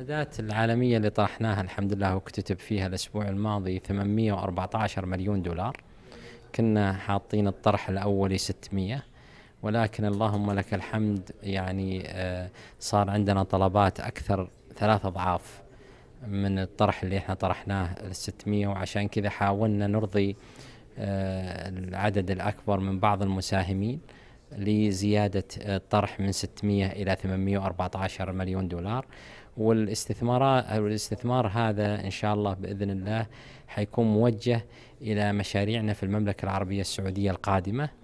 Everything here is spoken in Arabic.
المستندات العالمية اللي طرحناها الحمد لله وكتتب فيها الأسبوع الماضي 814 مليون دولار كنا حاطين الطرح الأولي 600 ولكن اللهم لك الحمد يعني آه، صار عندنا طلبات أكثر ثلاث أضعاف من الطرح اللي احنا طرحناه ال 600 وعشان كذا حاولنا نرضي آه، العدد الأكبر من بعض المساهمين لزيادة الطرح من 600 إلى 814 مليون دولار والاستثمار الاستثمار هذا إن شاء الله بإذن الله حيكون موجه إلى مشاريعنا في المملكة العربية السعودية القادمة